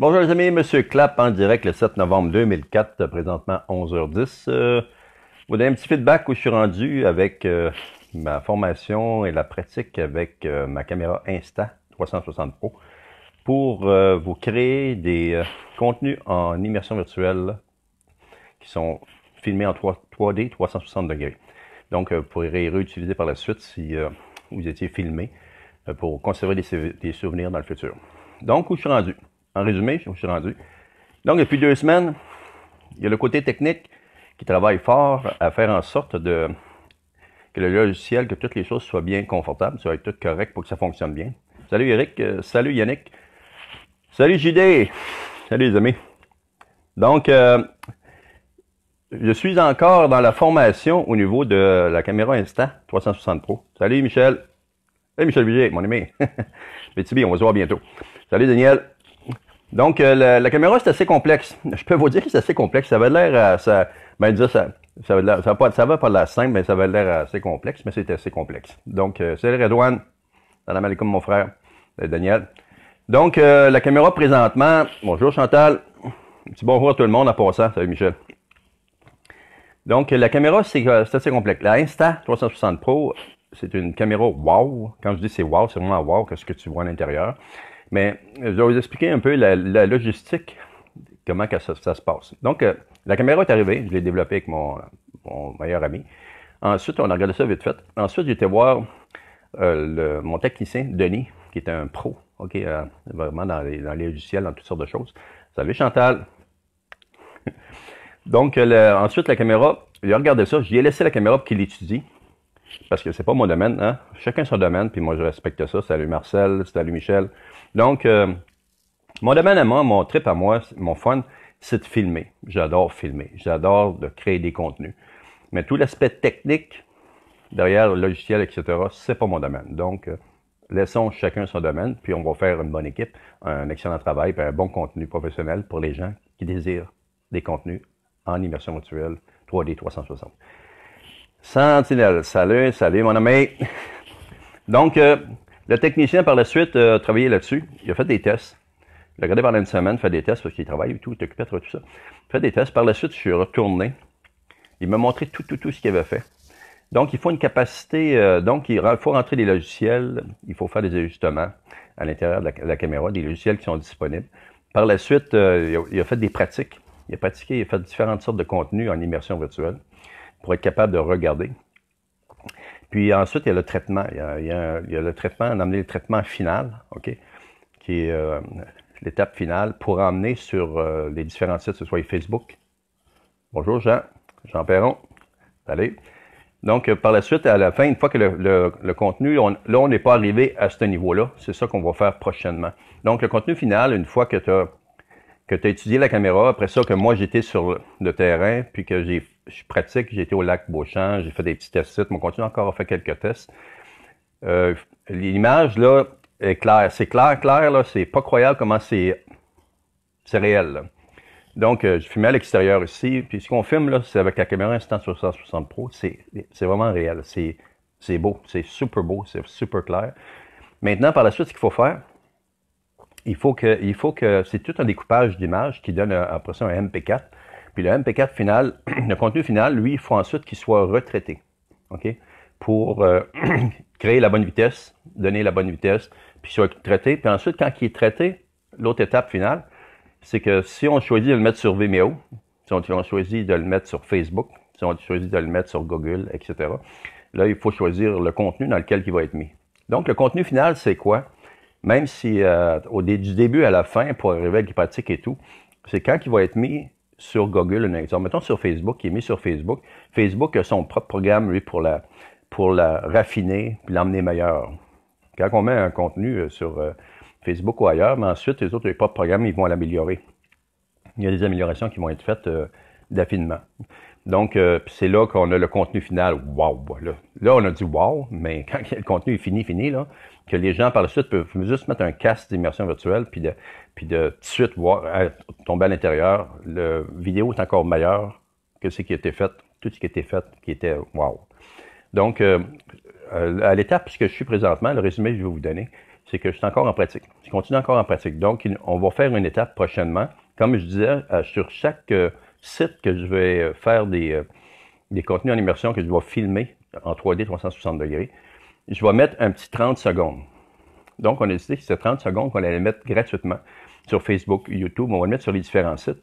Bonjour les amis, Monsieur Clap en direct le 7 novembre 2004, présentement 11h10. Euh, vous donnez un petit feedback où je suis rendu avec euh, ma formation et la pratique avec euh, ma caméra Insta 360 Pro pour vous créer des contenus en immersion virtuelle qui sont filmés en 3, d 360 degrés. Donc, vous pourrez réutiliser par la suite si vous étiez filmé pour conserver des souvenirs dans le futur. Donc, où je suis rendu? En résumé, je me suis rendu. Donc, depuis deux semaines, il y a le côté technique qui travaille fort à faire en sorte de que le logiciel, que toutes les choses soient bien confortables, soient toutes correctes pour que ça fonctionne bien. Salut Eric, euh, salut Yannick, salut JD, salut les amis. Donc, euh, je suis encore dans la formation au niveau de la caméra Insta 360 Pro. Salut Michel. Salut Michel Vigier, mon ami. Petit on va se voir bientôt. Salut Daniel. Donc, euh, la, caméra, c'est assez complexe. Je peux vous dire que c'est assez complexe. Ça avait l'air, euh, ça, ben, ça, ça, ça, va pas, ça va pas l'air simple, mais ça avait l'air assez complexe, mais c'est assez complexe. Donc, euh, c'est Redouane. Salam alaikum, mon frère. Daniel. Donc, euh, la caméra présentement. Bonjour, Chantal. Un petit bonjour à tout le monde en passant. Salut, Michel. Donc, la caméra, c'est assez complexe. La Insta 360 Pro, c'est une caméra wow. Quand je dis c'est wow, c'est vraiment wow, ce que tu vois à l'intérieur. Mais euh, je vais vous expliquer un peu la, logistique, comment ça, se passe. Donc, euh, la caméra est arrivée, je l'ai développée avec mon, meilleur ami. Ensuite, on a regardé ça vite fait. Ensuite, j'ai été voir euh, mon technicien, Denis, qui est un pro, OK, vraiment dans les, logiciels, dans toutes sortes de choses. Salut Chantal! Donc, ensuite, la caméra, il a regardé ça, j'ai laissé la caméra pour qu'il étudie parce que c'est pas mon domaine, hein? Chacun son domaine, puis moi je respecte ça. Salut Marcel, salut Michel. Donc, euh, mon domaine à moi, mon trip à moi, mon fun, c'est de filmer. J'adore filmer. J'adore de créer des contenus. Mais tout l'aspect technique derrière le logiciel, etc., c'est pas mon domaine. Donc, euh, laissons chacun son domaine, puis on va faire une bonne équipe, un excellent travail, puis un bon contenu professionnel pour les gens qui désirent des contenus en immersion virtuelle 3D 360. Sentinelle, salut, salut mon ami. Donc, euh, le technicien, par la suite, a travaillé là-dessus. Il a fait des tests. Il a regardé pendant une semaine, fait des tests parce qu'il travaille et tout, il est occupé de tout ça. Il fait des tests. Par la suite, je suis retourné. Il m'a montré tout, tout, tout ce qu'il avait fait. Donc, il faut une capacité. Euh, donc, il faut rentrer des logiciels. Il faut faire des ajustements à l'intérieur de, la caméra, des logiciels qui sont disponibles. Par la suite, euh, il, a, fait des pratiques. Il a pratiqué, il a fait différentes sortes de contenus en immersion virtuelle pour être capable de regarder. Puis ensuite, il y a le traitement. Il y a, le traitement, on le traitement final, OK, qui est euh, l'étape finale pour emmener sur euh, les différents sites, que ce soit Facebook. Bonjour Jean, Jean Perron. Allez. Donc, euh, par la suite, à la fin, une fois que le, contenu, là, on n'est pas arrivé à ce niveau-là. C'est ça qu'on va faire prochainement. Donc, le contenu final, une fois que tu as que tu as étudié la caméra, après ça, que moi, j'étais sur le, terrain, puis que j'ai, je pratique, j'ai été au lac Beauchamp, j'ai fait des petits tests, mais on continue encore à faire quelques tests. Euh, l'image, là, est claire. C'est clair, clair, là, c'est pas croyable comment c'est, c'est réel. Là. Donc, euh, je filmais à l'extérieur ici, puis ce qu'on filme, là, c'est avec la caméra Instant 360 Pro, c'est, c'est vraiment réel. c'est beau, c'est super beau, c'est super clair. Maintenant, par la suite, ce qu'il faut faire, il faut que, il faut que, c'est tout un découpage d'image qui donne euh, après ça un MP4. Puis le MP4 final, le contenu final, lui, il faut ensuite qu'il soit retraité, ok, pour euh, créer la bonne vitesse, donner la bonne vitesse, puis soit traité. Puis ensuite, quand il est traité, l'autre étape finale, c'est que si on choisit de le mettre sur Vimeo, si on, on choisit de le mettre sur Facebook, si on choisit de le mettre sur Google, etc. Là, il faut choisir le contenu dans lequel il va être mis. Donc, le contenu final, c'est quoi? même si euh, au du début à la fin, pour arriver à l'hypothèque et tout, c'est quand il va être mis sur Google, un exemple. Mettons sur Facebook, il est mis sur Facebook. Facebook a son propre programme, lui, pour la, pour la raffiner puis l'emmener meilleur. Quand on met un contenu euh, sur euh, Facebook ou ailleurs, mais ensuite, les autres, les propres programmes, ils vont l'améliorer. Il y a des améliorations qui vont être faites d'affinement. Donc, euh, c'est là qu'on a le contenu final. Wow! Là. là, on a dit wow, mais quand le contenu est fini, fini, là, que les gens par la suite peuvent juste mettre un casque d'immersion virtuelle, puis de, puis de tout de suite voir, euh, tomber à l'intérieur. la vidéo est encore meilleure que ce qui a été fait, tout ce qui a été fait, qui était wow. Donc, euh, à l'étape puisque je suis présentement, le résumé que je vais vous donner, c'est que je suis encore en pratique. Je continue encore en pratique. Donc, on va faire une étape prochainement. Comme je disais, sur chaque site que je vais euh, faire des, euh, des contenus en immersion que je vais filmer en 3D 360 degrés, je vais mettre un petit 30 secondes. Donc, on a décidé que ces 30 secondes qu'on allait mettre gratuitement sur Facebook, YouTube, on va le mettre sur les différents sites.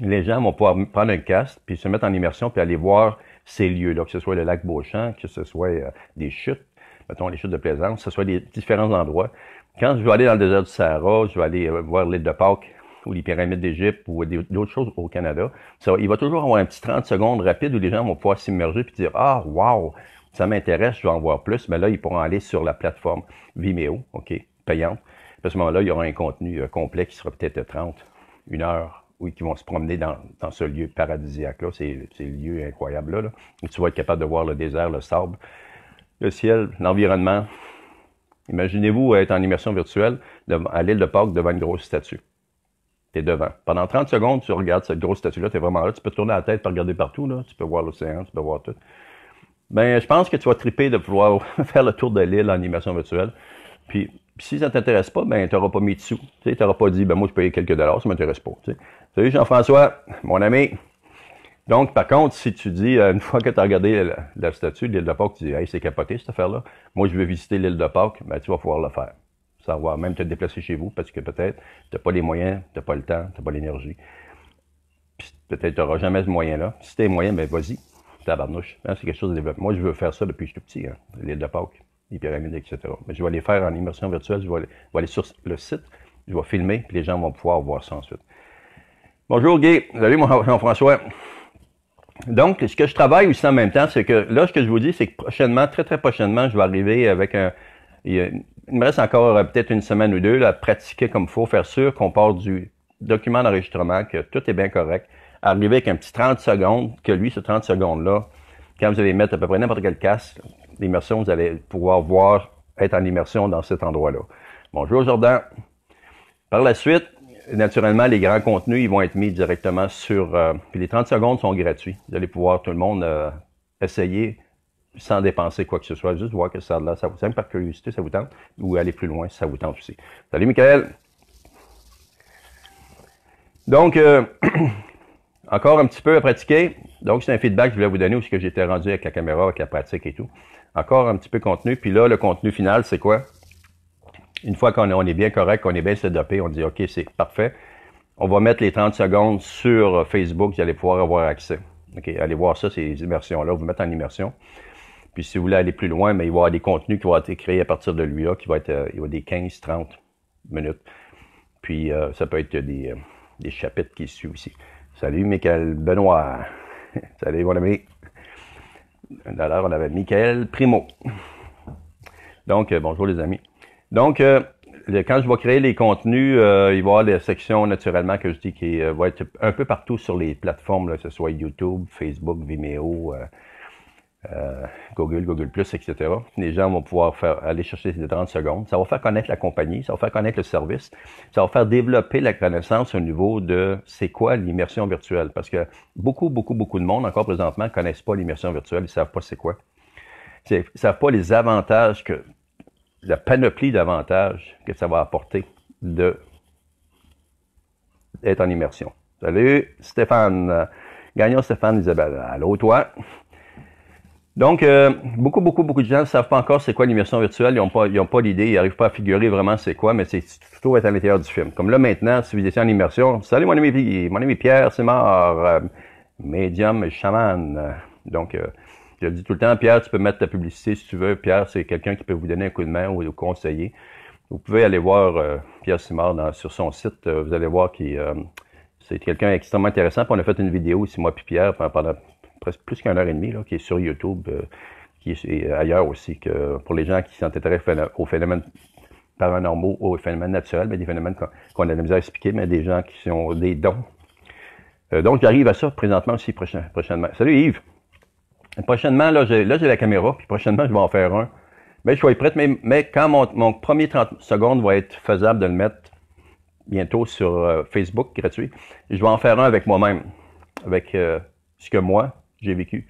Les gens vont pouvoir prendre un cast, puis se mettre en immersion, puis aller voir ces lieux-là, que ce soit le lac Beauchamp, que ce soit euh, des chutes, mettons les chutes de plaisance, que ce soit des différents endroits. Quand je vais aller dans le désert du Sahara, je vais aller voir l'île de Pâques, ou les pyramides d'Égypte ou d'autres choses au Canada, ça, il va toujours avoir un petit 30 secondes rapide où les gens vont pouvoir s'immerger puis dire Ah, wow, ça m'intéresse, je vais en voir plus. Mais là, ils pourront aller sur la plateforme Vimeo, OK, payante. À ce moment-là, il y aura un contenu euh, complet qui sera peut-être 30, une heure, où ils vont se promener dans, ce lieu paradisiaque-là. C'est, le lieu incroyable-là. où tu vas être capable de voir le désert, le sable, le ciel, l'environnement. Imaginez-vous être en immersion virtuelle à l'île de Pâques devant une grosse statue es devant. Pendant 30 secondes, tu regardes cette grosse statue-là, tu es vraiment là. Tu peux tourner la tête, pour regarder partout, là. Tu peux voir l'océan, tu peux voir tout. Mais ben, je pense que tu vas triper de pouvoir faire le tour de l'île en animation virtuelle. Puis, si ça t'intéresse pas, ben, n'auras pas mis de sous. Tu n'auras pas dit, ben, moi, je paye quelques dollars, ça m'intéresse pas. Salut Jean-François, mon ami. Donc, par contre, si tu dis, euh, une fois que tu as regardé la, statue de l'île de Pâques, tu dis, hey, c'est capoté cette affaire-là, moi je veux visiter l'île de Pâques, ben, tu vas pouvoir le faire savoir même te déplacer chez vous parce que peut-être tu n'as pas les moyens, tu n'as pas le temps, tu n'as pas l'énergie. Peut-être tu n'auras jamais ce moyen-là. Si tu as les moyens, ben vas-y, tabarnouche. Hein, c'est quelque chose de développé. Moi, je veux faire ça depuis que je suis petit, l'île hein. de Pâques, les pyramides, etc. Mais je vais les faire en immersion virtuelle, je vais, aller, sur le site, je vais filmer, puis les gens vont pouvoir voir ça ensuite. Bonjour Guy, salut Jean-François. Donc, ce que je travaille aussi en même temps, c'est que là, ce que je vous dis, c'est que prochainement, très très prochainement, je vais arriver avec un, il, me reste encore euh, peut-être une semaine ou deux à pratiquer comme il faut, faire sûr qu'on part du document d'enregistrement, que tout est bien correct, arriver avec un petit 30 secondes, que lui, ce 30 secondes-là, quand vous allez mettre à peu près n'importe quel casque, l'immersion, vous allez pouvoir voir, être en immersion dans cet endroit-là. Bonjour Jordan. Par la suite, naturellement, les grands contenus, ils vont être mis directement sur... Euh, puis les 30 secondes sont gratuits. Vous allez pouvoir, tout le monde, euh, essayer sans dépenser quoi que ce soit, juste voir que ça là, ça vous tente, par curiosité, ça vous tente, ou aller plus loin, ça vous tente aussi. Salut Michael! Donc, euh, encore un petit peu à pratiquer. Donc, c'est un feedback que je voulais vous donner ce que j'étais rendu avec la caméra, avec la pratique et tout. Encore un petit peu de contenu. Puis là, le contenu final, c'est quoi? Une fois qu'on est bien correct, qu'on est bien sédopé, on dit OK, c'est parfait. On va mettre les 30 secondes sur Facebook, vous allez pouvoir avoir accès. OK, allez voir ça, ces immersions-là, vous mettre en immersion. Puis si vous voulez aller plus loin, mais ben, il va y avoir des contenus qui vont être créés à partir de lui-là, qui va être euh, il y des 15-30 minutes. Puis euh, ça peut être des, euh, des chapitres qui suivent ici. Salut Michael Benoît. Salut mon ami. D'ailleurs, on avait Michael Primo. Donc, bonjour les amis. Donc, quand je vais créer les contenus, il va y avoir des sections naturellement que je dis qui va être un peu partout sur les plateformes, que ce soit YouTube, Facebook, Vimeo, euh, Google, Google Plus, etc. Les gens vont pouvoir faire, aller chercher des 30 secondes. Ça va faire connaître la compagnie, ça va faire connaître le service, ça va faire développer la connaissance au niveau de c'est quoi l'immersion virtuelle. Parce que beaucoup, beaucoup, beaucoup de monde, encore présentement, connaissent pas l'immersion virtuelle, ils ne savent pas c'est quoi. Ils ne savent pas les avantages que, la panoplie d'avantages que ça va apporter de être en immersion. Salut, Stéphane. gagnant Stéphane Isabelle. Allô, toi? Donc, euh, beaucoup, beaucoup, beaucoup de gens ne savent pas encore c'est quoi l'immersion virtuelle. Ils n'ont pas, ils l'idée, ils n'arrivent pas à figurer vraiment c'est quoi, mais c'est plutôt être à l'intérieur du film. Comme là maintenant, si vous étiez en immersion, salut mon ami, mon ami Pierre, c'est mort, euh, médium, chaman. Donc, euh, je dis tout le temps, Pierre, tu peux mettre ta publicité si tu veux. Pierre, c'est quelqu'un qui peut vous donner un coup de main ou, vous conseiller. Vous pouvez aller voir euh, Pierre Simard sur son site. vous allez voir qu'il c'est quelqu'un extrêmement intéressant. Puis on a fait une vidéo aussi, moi puis Pierre, pendant presque plus qu'une heure et demie, là, qui est sur YouTube, euh, qui est ailleurs aussi, que pour les gens qui s'intéressent aux phénomènes paranormaux, aux phénomènes naturels, mais ben, des phénomènes qu'on a de misère à expliquer, mais des gens qui ont des dons. Euh, donc, j'arrive à ça présentement aussi, prochainement. Salut Yves! Prochainement, là, j'ai la caméra, puis prochainement, je vais en faire un. Mais je suis prêt, prête, mais, mais quand mon, mon, premier 30 secondes va être faisable de le mettre bientôt sur euh, Facebook gratuit, je vais en faire un avec moi-même, avec ce que moi, j'ai vécu.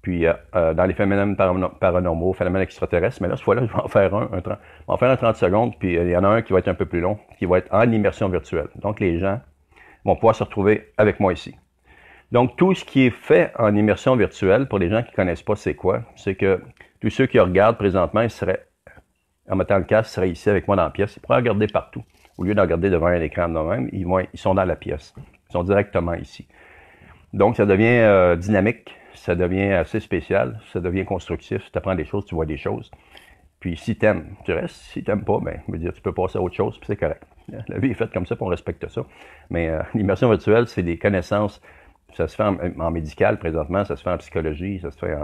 Puis euh, euh, dans les phénomènes paranormaux, phénomènes extraterrestres, mais là, cette fois-là, je vais en faire un, un 30, en faire un 30 secondes, puis euh, il y en a un qui va être un peu plus long, qui va être en immersion virtuelle. Donc les gens vont pouvoir se retrouver avec moi ici. Donc tout ce qui est fait en immersion virtuelle, pour les gens qui ne connaissent pas c'est quoi, c'est que tous ceux qui regardent présentement, ils seraient, en mettant le casque, seraient ici avec moi dans la pièce. Ils pourraient regarder partout. Au lieu d'en regarder devant un écran de même, ils, vont, ils sont dans la pièce. Ils sont directement ici. Donc, ça devient euh, dynamique, ça devient assez spécial, ça devient constructif. Tu apprends des choses, tu vois des choses. Puis si t'aimes, tu restes. Si t'aimes pas, ben, je veux dire, tu peux passer à autre chose, puis c'est correct. La vie est faite comme ça, puis on respecte ça. Mais euh, l'immersion virtuelle, c'est des connaissances. Ça se fait en, médical présentement, ça se fait en psychologie, ça se fait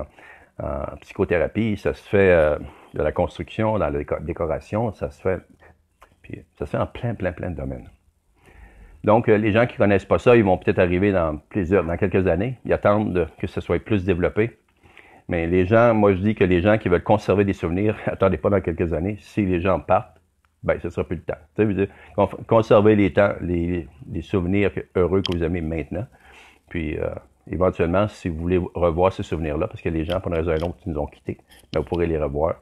en, psychothérapie, ça se fait euh, de la construction, dans la décoration, ça se fait. Puis ça se fait en plein, plein, plein de domaines. Donc, euh, les gens qui connaissent pas ça, ils vont peut-être arriver dans plusieurs, dans quelques années. Ils attendent que ce soit plus développé. Mais les gens, moi, je dis que les gens qui veulent conserver des souvenirs, attendez pas dans quelques années. Si les gens partent, ben, ce sera plus le temps. conservez les temps, les, souvenirs heureux que vous aimez maintenant. Puis, euh, éventuellement, si vous voulez revoir ces souvenirs-là, parce que les gens, pour une raison ou ils nous ont quittés, ben, vous pourrez les revoir.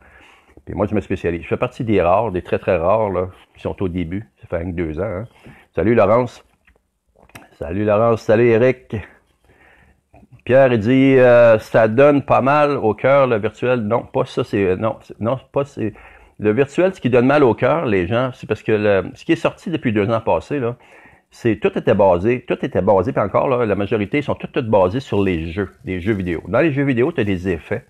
Puis moi, je me spécialise. Je fais partie des rares, des très très rares, là, qui sont au début. Ça fait que deux ans. Hein. Salut Laurence. Salut Laurence. Salut Eric. Pierre, dit euh, ça donne pas mal au cœur le virtuel. Non, pas ça, c'est. Euh, non, non, pas c'est. Le virtuel, ce qui donne mal au cœur, les gens, c'est parce que ce qui est sorti depuis deux ans passés, là, c'est tout était basé, tout était basé, puis encore, là, la majorité sont toutes, basés basées sur les jeux, les jeux vidéo. Dans les jeux vidéo, tu as des effets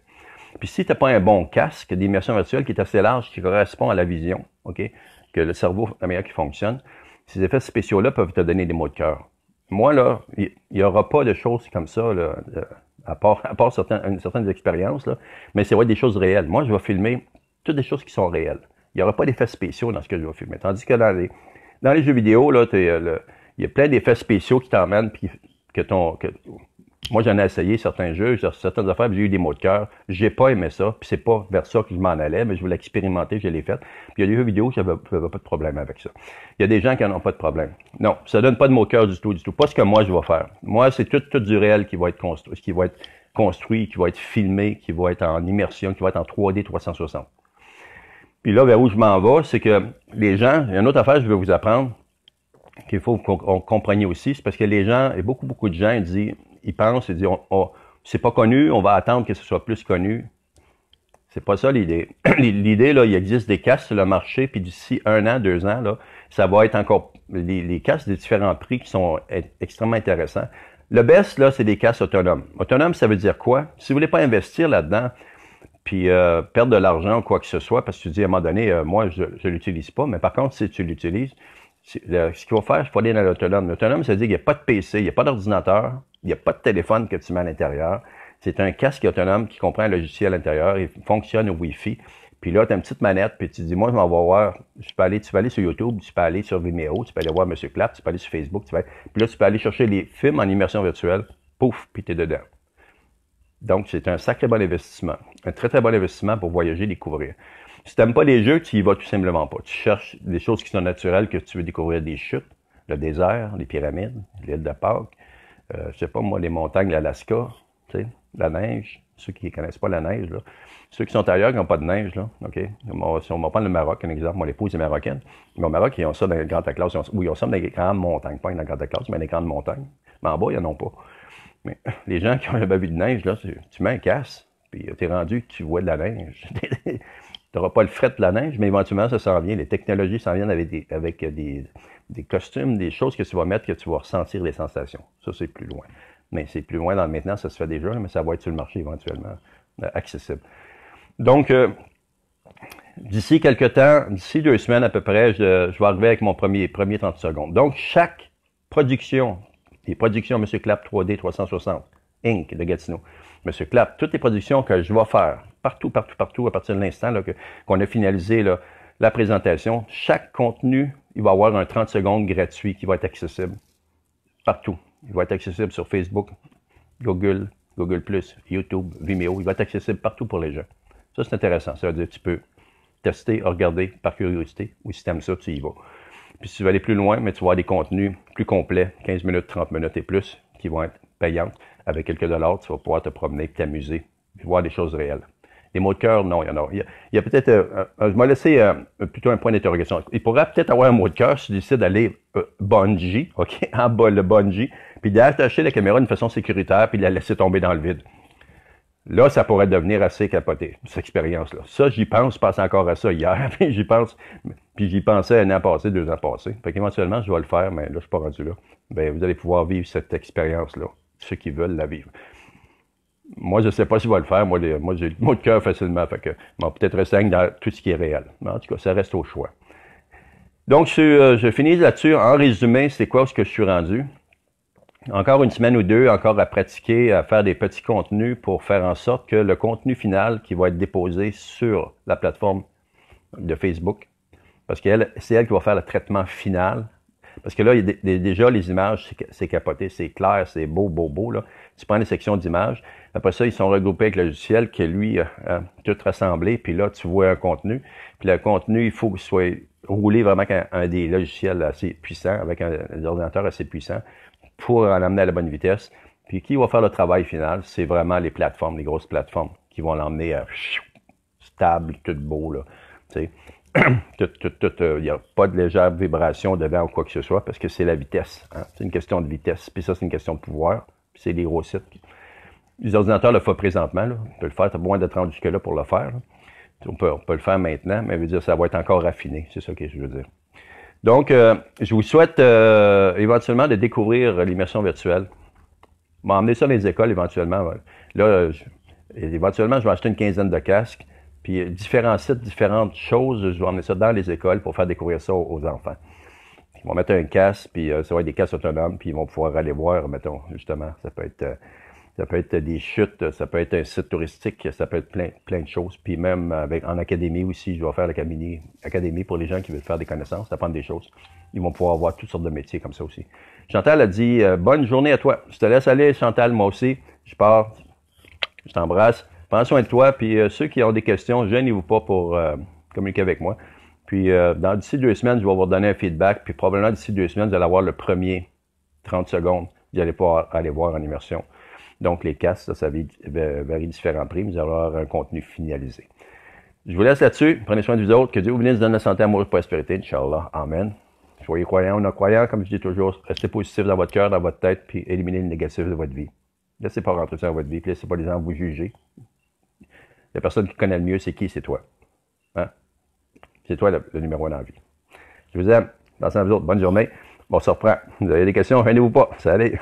puis si tu n'as pas un bon casque d'immersion virtuelle qui est assez large, qui correspond à la vision, OK, que le cerveau, la manière qui fonctionne, ces effets spéciaux-là peuvent te donner des mots de cœur. Moi, là, il n'y aura pas de choses comme ça, là, à part, certaines, certaines expériences, là, mais c'est vrai des choses réelles. Moi, je vais filmer toutes des choses qui sont réelles. Il n'y aura pas d'effets spéciaux dans ce que je vais filmer. Tandis que dans les, jeux vidéo, là, euh, il y a plein d'effets spéciaux qui t'emmènent, puis que ton, moi, j'en ai essayé certains jeux, certaines affaires, j'ai eu des mots de cœur. J'ai pas aimé ça, puis c'est pas vers ça que je m'en allais, mais je voulais expérimenter, je l'ai fait. Puis il y a des jeux vidéo, j'avais pas de problème avec ça. Il y a des gens qui n'en ont pas de problème. Non, ça donne pas de mots de cœur du tout, du tout. Pas ce que moi je vais faire. Moi, c'est tout, tout du réel qui va être construit, qui va être construit, qui va être filmé, qui va être en immersion, qui va être en 3D 360. Puis là, vers où je m'en vais, c'est que les gens, il y a une autre affaire que je veux vous apprendre, qu'il faut qu'on comprenne aussi, c'est parce que les gens, et beaucoup, beaucoup de gens disent, ils pensent, ils disent, on, c'est pas connu, on va attendre que ce soit plus connu. C'est pas ça l'idée. l'idée, là, il existe des casques sur le marché, puis d'ici un an, deux ans, là, ça va être encore les, les casques des différents prix qui sont e-, extrêmement intéressants. Le best, là, c'est des casques autonomes. Autonome, ça veut dire quoi? Si vous voulez pas investir là-dedans, puis euh, perdre de l'argent ou quoi que ce soit, parce que tu dis à un moment donné, euh, moi, je ne l'utilise pas, mais par contre, si tu l'utilises, ce qu'il faut faire, il faut aller dans l'autonome. L'autonome, ça veut dire qu'il n'y a pas de PC, il n'y a pas d'ordinateur, il n'y a pas de téléphone que tu mets à l'intérieur. C'est un casque autonome qui comprend le logiciel à l'intérieur. Il fonctionne au Wi-Fi. Puis là, tu as une petite manette, puis tu dis, moi, je m'en vais voir. Je peux aller, tu peux aller sur YouTube, tu peux aller sur Vimeo, tu peux aller voir M. Clap, tu peux aller sur Facebook, tu Puis là, tu peux aller chercher les films en immersion virtuelle. Pouf, puis tu es dedans. Donc, c'est un sacré bon investissement. Un très, très bon investissement pour voyager, découvrir. Si tu n'aimes pas les jeux, tu y vas tout simplement pas. Tu cherches des choses qui sont naturelles, que tu veux découvrir des chutes, le désert, les pyramides, l'île de Pâques, euh, je sais pas moi, les montagnes, de l'Alaska, la neige. Ceux qui ne connaissent pas la neige, là. ceux qui sont ailleurs qui n'ont pas de neige, là, OK? On, si on va prendre le Maroc, un exemple, moi, l'épouse est marocaine, mais au Maroc, ils ont ça dans les grandes atlas, ils oui, ils ont ça dans les grandes montagnes, pas dans les grandes mais dans les grandes montagnes. Mais en bas, ils n'en ont pas. Mais les gens qui ont le vu de neige, là, tu, tu mets un casque, puis t'es rendu, tu vois de la neige. n'y aura pas le fret de la neige, mais éventuellement, ça s'en vient. Les technologies s'en viennent avec, des, avec des, des, costumes, des choses que tu vas mettre, que tu vas ressentir les sensations. Ça, c'est plus loin. Mais c'est plus loin dans le maintenant, ça se fait déjà, mais ça va être sur le marché éventuellement euh, accessible. Donc, euh, d'ici quelques temps, d'ici deux semaines à peu près, je, vais arriver avec mon premier, premier 30 secondes. Donc, chaque production, les productions M. Clap 3D 360, Inc. de Gatineau, M. Clap, toutes les productions que je vais faire, partout, partout, partout, à partir de l'instant qu'on a finalisé la présentation. Chaque contenu, il va avoir un 30 secondes gratuit qui va être accessible partout. Il va être accessible sur Facebook, Google, Google YouTube, Vimeo. Il va être accessible partout pour les gens. Ça, c'est intéressant. Ça veut dire que tu peux tester, regarder par curiosité, ou si tu aimes ça, tu y vas. Puis si tu veux aller plus loin, mais tu vas avoir des contenus plus complets, 15 minutes, 30 minutes et plus, qui vont être payants. Avec quelques dollars, tu vas pouvoir te promener, t'amuser, voir des choses réelles. Des mots de cœur, non, il y en a. Il y a, peut-être. Euh, euh, je vais laisser euh, plutôt un point d'interrogation. Il pourrait peut-être avoir un mot de cœur si décide d'aller bungee, OK, en bas le bungee, puis d'attacher la caméra d'une façon sécuritaire, puis de la laisser tomber dans le vide. Là, ça pourrait devenir assez capoté, cette expérience-là. Ça, j'y pense, je pense encore à ça hier, puis j'y pense, puis j'y pensais un an passé, deux ans passés. Fait je vais le faire, mais là, je ne suis pas rendu là. Bien, vous allez pouvoir vivre cette expérience-là, ceux qui veulent la vivre moi, je ne sais pas s'il va le faire. Moi, moi j'ai le mot de cœur facilement. Fait que, peut-être rester dans tout ce qui est réel. en tout cas, ça reste au choix. Donc, euh, je, finis là-dessus. En résumé, c'est quoi ce que je suis rendu? Encore une semaine ou deux, encore à pratiquer, à faire des petits contenus pour faire en sorte que le contenu final qui va être déposé sur la plateforme de Facebook, parce que c'est elle qui va faire le traitement final. Parce que là, il y a déjà, les images, c'est capoté, c'est clair, c'est beau, beau, beau. Là. Tu prends les sections d'images, après ça, ils sont regroupés avec le logiciel qui, est lui, tout rassemblé. Puis là, tu vois un contenu. Puis le contenu, il faut qu'il soit roulé vraiment avec un, des logiciels assez puissants, avec un, ordinateur assez puissant, pour en amener à la bonne vitesse. Puis qui va faire le travail final? C'est vraiment les plateformes, les grosses plateformes, qui vont l'emmener à stable, tout beau, là. Tu sais, tout, tout, tout, euh, il n'y a pas de légère vibration devant ou quoi que ce soit, parce que c'est la vitesse. Hein. C'est une question de vitesse. Puis ça, c'est une question de pouvoir. Puis c'est les gros sites. Qui les ordinateurs le font présentement. Là. On peut le faire, tu as besoin d'être rendu que là pour le faire. On peut, on peut le faire maintenant, mais dire ça va être encore raffiné. C'est ça que je veux dire. Donc, euh, je vous souhaite euh, éventuellement de découvrir l'immersion virtuelle. emmener ça dans les écoles éventuellement. Là, éventuellement, je vais acheter une quinzaine de casques. Puis euh, différents sites, différentes choses, je vais emmener ça dans les écoles pour faire découvrir ça aux, enfants. Ils vont mettre un casque, puis ça va être des casques autonomes, puis ils vont pouvoir aller voir, mettons, justement, ça peut être ça peut être des chutes, ça peut être un site touristique, ça peut être plein, plein de choses. Puis même avec, en académie aussi, je vais faire l'académie académie pour les gens qui veulent faire des connaissances, apprendre des choses. Ils vont pouvoir avoir toutes sortes de métiers comme ça aussi. Chantal a dit euh, Bonne journée à toi. Je te laisse aller, Chantal, moi aussi. Je pars. Je t'embrasse. Prends soin de toi. Puis euh, ceux qui ont des questions, gênez-vous pas pour euh, communiquer avec moi. Puis dans d'ici deux semaines, je vais vous donner un feedback. Puis probablement d'ici deux semaines, vous allez avoir le premier 30 secondes. Vous allez pouvoir aller voir en immersion. Donc, les castes, ça, varie différents prix, mais vous allez avoir un contenu finalisé. Je vous laisse là-dessus. Prenez soin de vous autres. Que Dieu vous bénisse, donne la santé, amour et prospérité. Inch'Allah. Amen. Soyez croyants ou non croyants. Comme je dis toujours, restez positif dans votre cœur, dans votre tête, puis éliminez le négatif de votre vie. Laissez pas rentrer ça dans votre vie, puis laissez pas les gens vous juger. La personne qui connaît le mieux, c'est qui? C'est toi. Hein? C'est toi le, numéro un dans la vie. Je vous aime. Pensez à vous autres. Bonne journée. Bon, on se reprend. Vous avez des questions, rendez-vous pas. Salut!